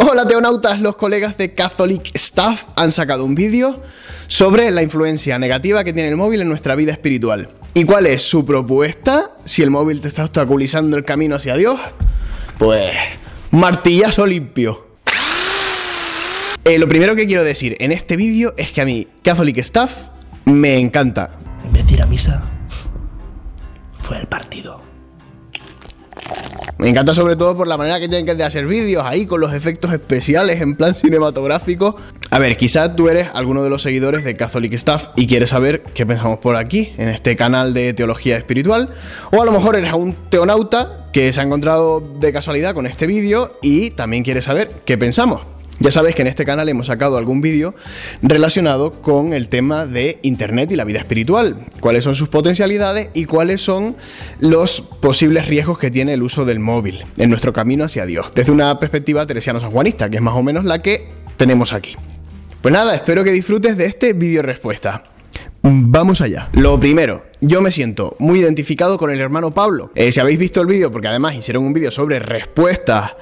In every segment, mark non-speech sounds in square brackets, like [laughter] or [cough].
Hola teonautas, los colegas de Catholic Staff han sacado un vídeo sobre la influencia negativa que tiene el móvil en nuestra vida espiritual. ¿Y cuál es su propuesta? Si el móvil te está obstaculizando el camino hacia Dios, pues martillazo limpio. Eh, lo primero que quiero decir en este vídeo es que a mí Catholic Staff me encanta. En vez de ir a misa, fue el partido. Me encanta sobre todo por la manera que tienen que hacer vídeos ahí con los efectos especiales en plan [laughs] cinematográfico. A ver, quizás tú eres alguno de los seguidores de Catholic Staff y quieres saber qué pensamos por aquí, en este canal de teología espiritual, o a lo mejor eres un teonauta que se ha encontrado de casualidad con este vídeo y también quieres saber qué pensamos. Ya sabéis que en este canal hemos sacado algún vídeo relacionado con el tema de Internet y la vida espiritual, cuáles son sus potencialidades y cuáles son los posibles riesgos que tiene el uso del móvil en nuestro camino hacia Dios, desde una perspectiva teresiano-sanjuanista, que es más o menos la que tenemos aquí. Pues nada, espero que disfrutes de este vídeo respuesta. Vamos allá. Lo primero, yo me siento muy identificado con el hermano Pablo. Eh, si habéis visto el vídeo, porque además hicieron un vídeo sobre respuestas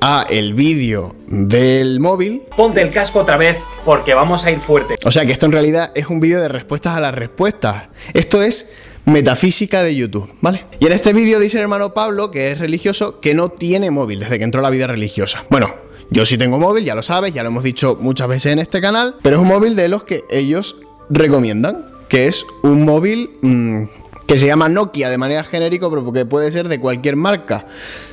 a el vídeo del móvil. Ponte el casco otra vez porque vamos a ir fuerte. O sea que esto en realidad es un vídeo de respuestas a las respuestas. Esto es metafísica de YouTube, ¿vale? Y en este vídeo dice el hermano Pablo, que es religioso, que no tiene móvil desde que entró a la vida religiosa. Bueno, yo sí tengo móvil, ya lo sabes, ya lo hemos dicho muchas veces en este canal, pero es un móvil de los que ellos recomiendan, que es un móvil... Mm, que se llama Nokia de manera genérica, pero porque puede ser de cualquier marca.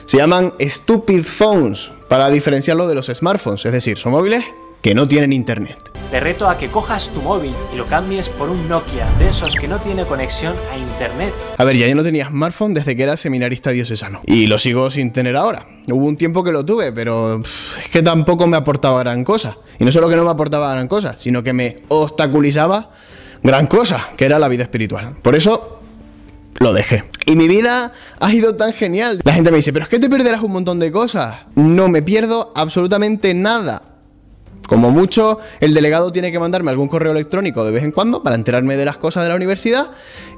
Se llaman Stupid Phones, para diferenciarlo de los smartphones, es decir, son móviles que no tienen internet. Te reto a que cojas tu móvil y lo cambies por un Nokia, de esos que no tiene conexión a internet. A ver, ya yo no tenía smartphone desde que era seminarista diocesano. Y lo sigo sin tener ahora. Hubo un tiempo que lo tuve, pero es que tampoco me aportaba gran cosa. Y no solo que no me aportaba gran cosa, sino que me obstaculizaba gran cosa, que era la vida espiritual. Por eso lo dejé. Y mi vida ha sido tan genial. La gente me dice, pero es que te perderás un montón de cosas. No me pierdo absolutamente nada. Como mucho, el delegado tiene que mandarme algún correo electrónico de vez en cuando para enterarme de las cosas de la universidad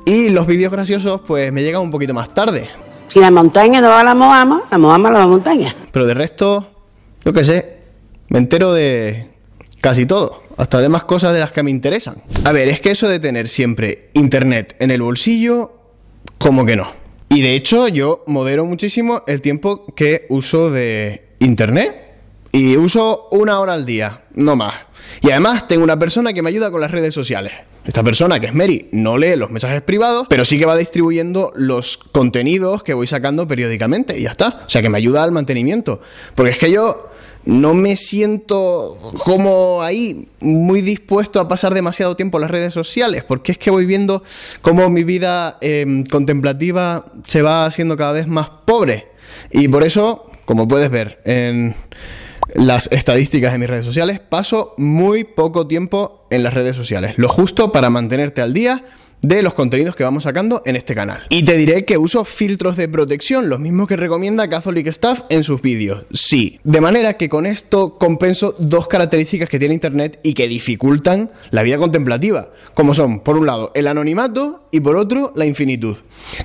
y los vídeos graciosos pues me llegan un poquito más tarde. Si la montaña no va a la Moama, la Moama a la montaña. Pero de resto, yo qué sé, me entero de casi todo, hasta demás cosas de las que me interesan. A ver, es que eso de tener siempre internet en el bolsillo como que no. Y de hecho yo modero muchísimo el tiempo que uso de internet y uso una hora al día, no más. Y además tengo una persona que me ayuda con las redes sociales. Esta persona, que es Mary, no lee los mensajes privados, pero sí que va distribuyendo los contenidos que voy sacando periódicamente y ya está. O sea, que me ayuda al mantenimiento. Porque es que yo no me siento como ahí muy dispuesto a pasar demasiado tiempo en las redes sociales, porque es que voy viendo cómo mi vida em, contemplativa se va haciendo cada vez más pobre. Y por eso, como puedes ver en las estadísticas de mis redes sociales, paso muy poco tiempo en las redes sociales, lo justo para mantenerte al día de los contenidos que vamos sacando en este canal. Y te diré que uso filtros de protección, los mismos que recomienda Catholic Staff en sus vídeos. Sí. De manera que con esto compenso dos características que tiene Internet y que dificultan la vida contemplativa, como son, por un lado, el anonimato y por otro, la infinitud.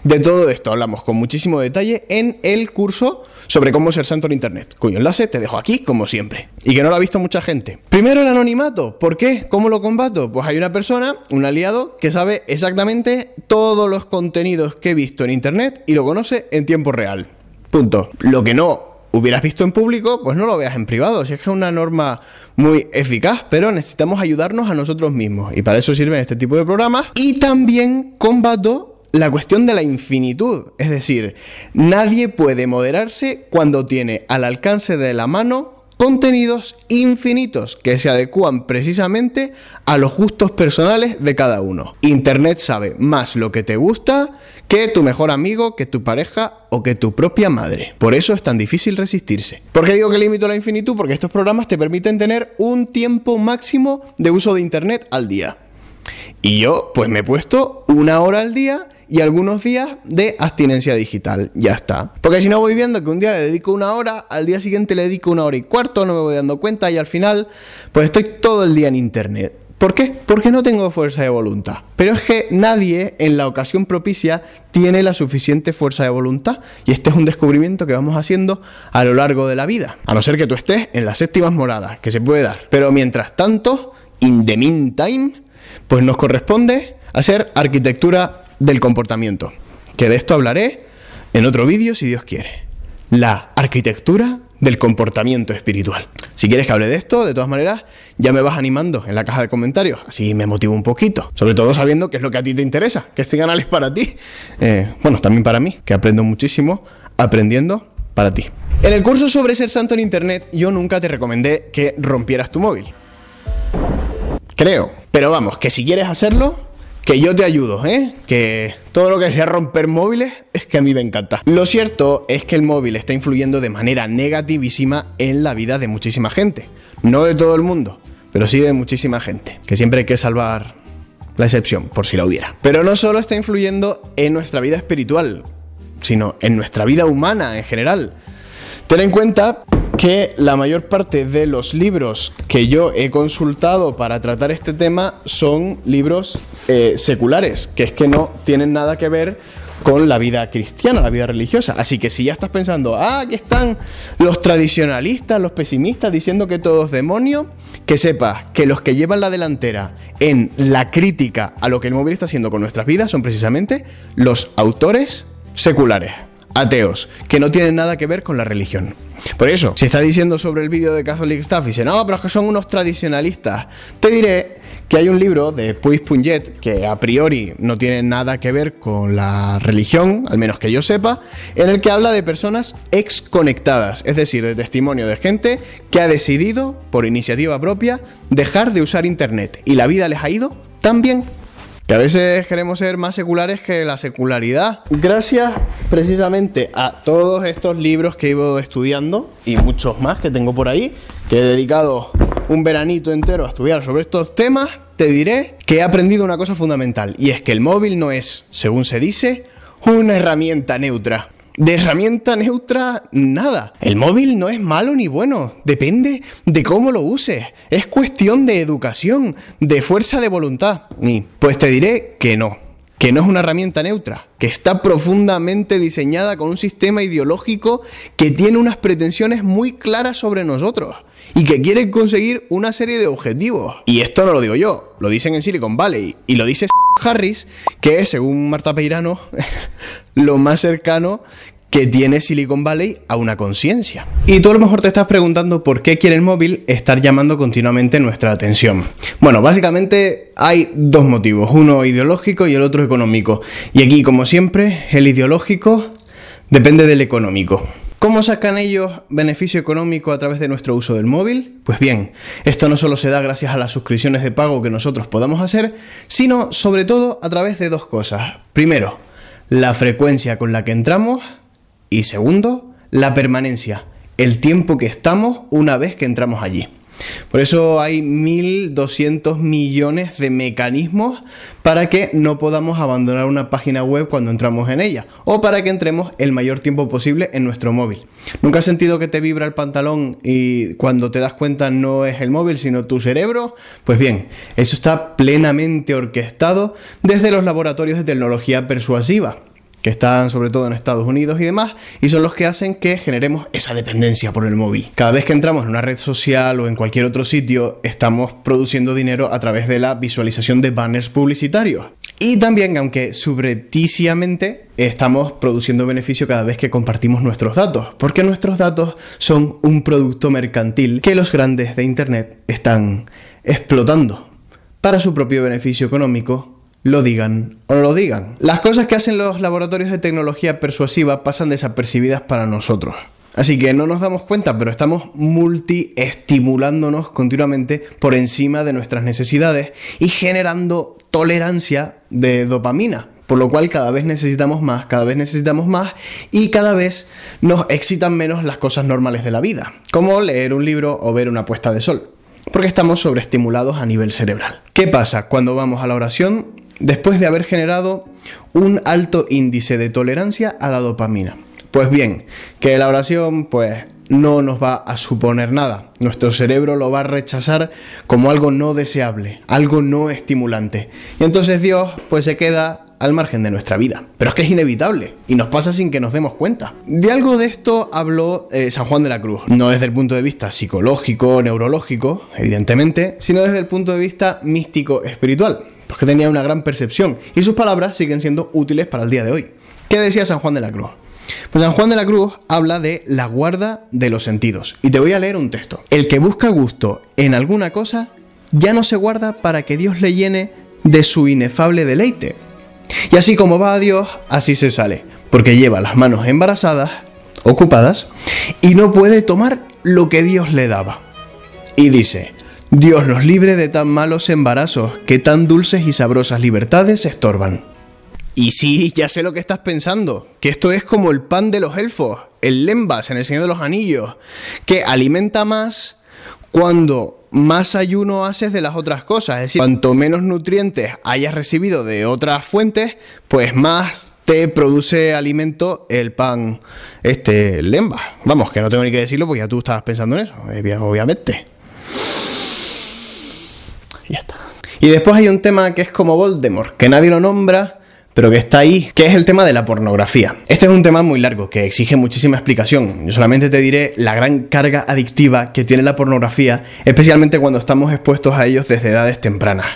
De todo esto hablamos con muchísimo detalle en el curso sobre cómo ser santo en Internet, cuyo enlace te dejo aquí, como siempre, y que no lo ha visto mucha gente. Primero el anonimato. ¿Por qué? ¿Cómo lo combato? Pues hay una persona, un aliado, que sabe exactamente todos los contenidos que he visto en internet y lo conoce en tiempo real. Punto. Lo que no hubieras visto en público, pues no lo veas en privado. Si es que es una norma muy eficaz, pero necesitamos ayudarnos a nosotros mismos. Y para eso sirven este tipo de programas. Y también combato la cuestión de la infinitud. Es decir, nadie puede moderarse cuando tiene al alcance de la mano contenidos infinitos que se adecúan precisamente a los gustos personales de cada uno. Internet sabe más lo que te gusta que tu mejor amigo, que tu pareja o que tu propia madre. Por eso es tan difícil resistirse. ¿Por qué digo que limito la infinitud? Porque estos programas te permiten tener un tiempo máximo de uso de Internet al día. Y yo pues me he puesto una hora al día y algunos días de abstinencia digital. Ya está. Porque si no voy viendo que un día le dedico una hora, al día siguiente le dedico una hora y cuarto, no me voy dando cuenta y al final pues estoy todo el día en internet. ¿Por qué? Porque no tengo fuerza de voluntad. Pero es que nadie en la ocasión propicia tiene la suficiente fuerza de voluntad. Y este es un descubrimiento que vamos haciendo a lo largo de la vida. A no ser que tú estés en las séptimas moradas, que se puede dar. Pero mientras tanto, in the meantime, pues nos corresponde hacer arquitectura del comportamiento, que de esto hablaré en otro vídeo si Dios quiere. La arquitectura del comportamiento espiritual. Si quieres que hable de esto, de todas maneras, ya me vas animando en la caja de comentarios, así me motivo un poquito, sobre todo sabiendo qué es lo que a ti te interesa, que este canal es para ti, eh, bueno, también para mí, que aprendo muchísimo aprendiendo para ti. En el curso sobre ser santo en Internet, yo nunca te recomendé que rompieras tu móvil. Creo. Pero vamos, que si quieres hacerlo, que yo te ayudo, ¿eh? Que todo lo que sea romper móviles es que a mí me encanta. Lo cierto es que el móvil está influyendo de manera negativísima en la vida de muchísima gente. No de todo el mundo, pero sí de muchísima gente. Que siempre hay que salvar la excepción, por si la hubiera. Pero no solo está influyendo en nuestra vida espiritual, sino en nuestra vida humana en general. Ten en cuenta que la mayor parte de los libros que yo he consultado para tratar este tema son libros eh, seculares, que es que no tienen nada que ver con la vida cristiana, la vida religiosa. Así que si ya estás pensando, ah, aquí están los tradicionalistas, los pesimistas diciendo que todo es demonio, que sepas que los que llevan la delantera en la crítica a lo que el móvil está haciendo con nuestras vidas son precisamente los autores seculares ateos, que no tienen nada que ver con la religión. Por eso, si está diciendo sobre el vídeo de Catholic Staff y dice, no, pero es que son unos tradicionalistas, te diré que hay un libro de Puis Puñet que a priori no tiene nada que ver con la religión, al menos que yo sepa, en el que habla de personas exconectadas, es decir, de testimonio de gente que ha decidido, por iniciativa propia, dejar de usar Internet y la vida les ha ido tan bien a veces queremos ser más seculares que la secularidad. Gracias precisamente a todos estos libros que he ido estudiando y muchos más que tengo por ahí, que he dedicado un veranito entero a estudiar sobre estos temas, te diré que he aprendido una cosa fundamental y es que el móvil no es, según se dice, una herramienta neutra. De herramienta neutra, nada. El móvil no es malo ni bueno, depende de cómo lo uses. Es cuestión de educación, de fuerza de voluntad. Y pues te diré que no, que no es una herramienta neutra, que está profundamente diseñada con un sistema ideológico que tiene unas pretensiones muy claras sobre nosotros y que quieren conseguir una serie de objetivos. Y esto no lo digo yo, lo dicen en Silicon Valley y lo dice [laughs] Harris, que es, según Marta Peirano, [laughs] lo más cercano que tiene Silicon Valley a una conciencia. Y tú a lo mejor te estás preguntando por qué quiere el móvil estar llamando continuamente nuestra atención. Bueno, básicamente hay dos motivos, uno ideológico y el otro económico. Y aquí, como siempre, el ideológico depende del económico. ¿Cómo sacan ellos beneficio económico a través de nuestro uso del móvil? Pues bien, esto no solo se da gracias a las suscripciones de pago que nosotros podamos hacer, sino sobre todo a través de dos cosas. Primero, la frecuencia con la que entramos y segundo, la permanencia, el tiempo que estamos una vez que entramos allí. Por eso hay 1.200 millones de mecanismos para que no podamos abandonar una página web cuando entramos en ella o para que entremos el mayor tiempo posible en nuestro móvil. ¿Nunca has sentido que te vibra el pantalón y cuando te das cuenta no es el móvil sino tu cerebro? Pues bien, eso está plenamente orquestado desde los laboratorios de tecnología persuasiva que están sobre todo en Estados Unidos y demás, y son los que hacen que generemos esa dependencia por el móvil. Cada vez que entramos en una red social o en cualquier otro sitio, estamos produciendo dinero a través de la visualización de banners publicitarios. Y también, aunque subreticiamente, estamos produciendo beneficio cada vez que compartimos nuestros datos, porque nuestros datos son un producto mercantil que los grandes de Internet están explotando para su propio beneficio económico lo digan o no lo digan. Las cosas que hacen los laboratorios de tecnología persuasiva pasan desapercibidas para nosotros. Así que no nos damos cuenta, pero estamos multiestimulándonos continuamente por encima de nuestras necesidades y generando tolerancia de dopamina, por lo cual cada vez necesitamos más, cada vez necesitamos más y cada vez nos excitan menos las cosas normales de la vida, como leer un libro o ver una puesta de sol, porque estamos sobreestimulados a nivel cerebral. ¿Qué pasa? Cuando vamos a la oración después de haber generado un alto índice de tolerancia a la dopamina. Pues bien, que la oración pues no nos va a suponer nada. Nuestro cerebro lo va a rechazar como algo no deseable, algo no estimulante. Y entonces Dios pues se queda al margen de nuestra vida. Pero es que es inevitable y nos pasa sin que nos demos cuenta. De algo de esto habló eh, San Juan de la Cruz, no desde el punto de vista psicológico, neurológico, evidentemente, sino desde el punto de vista místico espiritual. Pues, que tenía una gran percepción y sus palabras siguen siendo útiles para el día de hoy. ¿Qué decía San Juan de la Cruz? Pues San Juan de la Cruz habla de la guarda de los sentidos. Y te voy a leer un texto. El que busca gusto en alguna cosa ya no se guarda para que Dios le llene de su inefable deleite. Y así como va a Dios, así se sale, porque lleva las manos embarazadas, ocupadas, y no puede tomar lo que Dios le daba. Y dice, Dios nos libre de tan malos embarazos, que tan dulces y sabrosas libertades se estorban. Y sí, ya sé lo que estás pensando, que esto es como el pan de los elfos, el lembas en el Señor de los Anillos, que alimenta más cuando más ayuno haces de las otras cosas. Es decir, cuanto menos nutrientes hayas recibido de otras fuentes, pues más te produce alimento el pan este lembas. Vamos, que no tengo ni que decirlo porque ya tú estabas pensando en eso, obviamente. Y después hay un tema que es como Voldemort, que nadie lo nombra, pero que está ahí, que es el tema de la pornografía. Este es un tema muy largo que exige muchísima explicación. Yo solamente te diré la gran carga adictiva que tiene la pornografía, especialmente cuando estamos expuestos a ellos desde edades tempranas.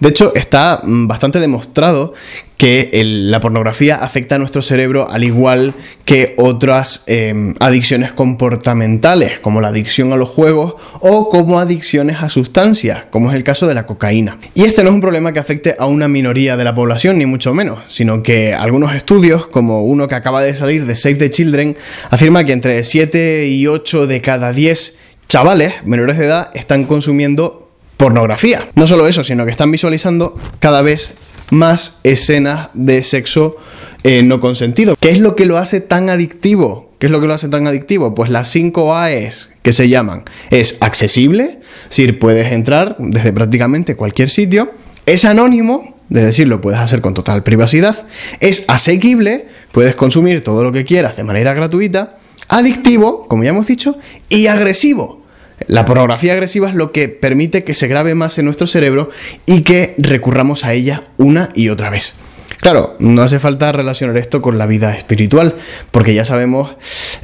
De hecho, está mm, bastante demostrado que la pornografía afecta a nuestro cerebro al igual que otras em, adicciones comportamentales, como la adicción a los juegos o como adicciones a sustancias, como es el caso de la cocaína. Y este no es un problema que afecte a una minoría de la población, ni mucho menos, sino que algunos estudios, como uno que acaba de salir de Save the Children, afirma que entre 7 y 8 de cada 10 chavales menores de edad están consumiendo pornografía. No solo eso, sino que están visualizando cada vez más escenas de sexo eh, no consentido. ¿Qué es lo que lo hace tan adictivo? ¿Qué es lo que lo hace tan adictivo? Pues las 5 AES que se llaman es accesible, es decir, puedes entrar desde prácticamente cualquier sitio, es anónimo, es decir, lo puedes hacer con total privacidad, es asequible, puedes consumir todo lo que quieras de manera gratuita, adictivo, como ya hemos dicho, y agresivo la pornografía agresiva es lo que permite que se grabe más en nuestro cerebro y que recurramos a ella una y otra vez. Claro, no hace falta relacionar esto con la vida espiritual, porque ya sabemos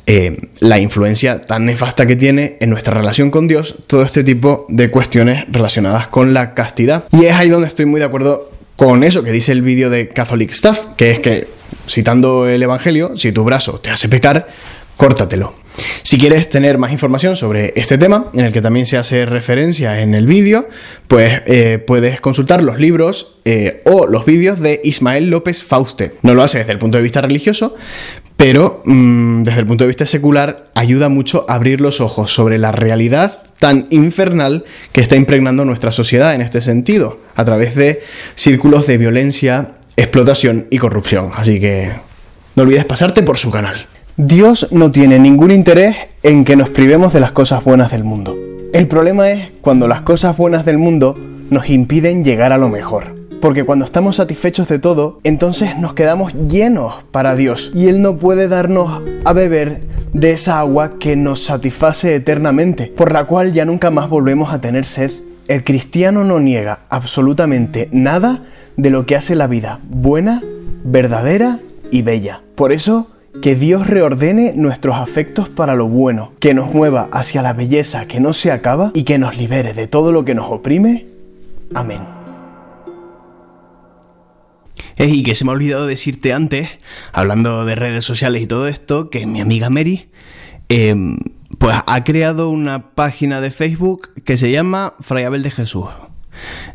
eh, la influencia tan nefasta que tiene en nuestra relación con Dios todo este tipo de cuestiones relacionadas con la castidad. Y es ahí donde estoy muy de acuerdo con eso que dice el vídeo de Catholic Stuff, que es que, citando el Evangelio, si tu brazo te hace pecar, córtatelo. Si quieres tener más información sobre este tema, en el que también se hace referencia en el vídeo, pues eh, puedes consultar los libros eh, o los vídeos de Ismael López Fauste. No lo hace desde el punto de vista religioso, pero mm, desde el punto de vista secular ayuda mucho a abrir los ojos sobre la realidad tan infernal que está impregnando nuestra sociedad en este sentido, a través de círculos de violencia, explotación y corrupción. Así que no olvides pasarte por su canal. Dios no tiene ningún interés en que nos privemos de las cosas buenas del mundo. El problema es cuando las cosas buenas del mundo nos impiden llegar a lo mejor. Porque cuando estamos satisfechos de todo, entonces nos quedamos llenos para Dios. Y Él no puede darnos a beber de esa agua que nos satisface eternamente, por la cual ya nunca más volvemos a tener sed. El cristiano no niega absolutamente nada de lo que hace la vida buena, verdadera y bella. Por eso, que Dios reordene nuestros afectos para lo bueno, que nos mueva hacia la belleza que no se acaba y que nos libere de todo lo que nos oprime. Amén. Y que se me ha olvidado decirte antes, hablando de redes sociales y todo esto, que mi amiga Mary em, pues ha creado una página de Facebook que se llama Fray de Jesús.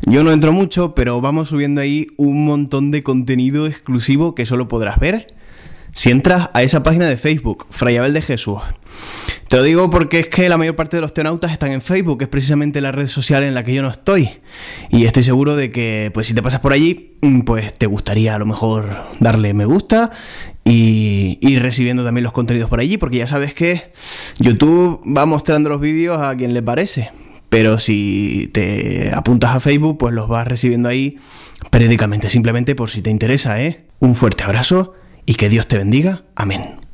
Yo no entro mucho, pero vamos subiendo ahí un montón de contenido exclusivo que solo podrás ver si entras a esa página de Facebook, Frayabel de Jesús, te lo digo porque es que la mayor parte de los teonautas están en Facebook, que es precisamente la red social en la que yo no estoy. Y estoy seguro de que, pues si te pasas por allí, mm, pues te gustaría a lo mejor darle me gusta y ir recibiendo también los contenidos por allí, porque ya sabes que YouTube va mostrando los vídeos a quien le parece. Pero si te apuntas a Facebook, pues los vas recibiendo ahí periódicamente, simplemente por si te interesa, ¿eh? Un fuerte abrazo y que Dios te bendiga. Amén.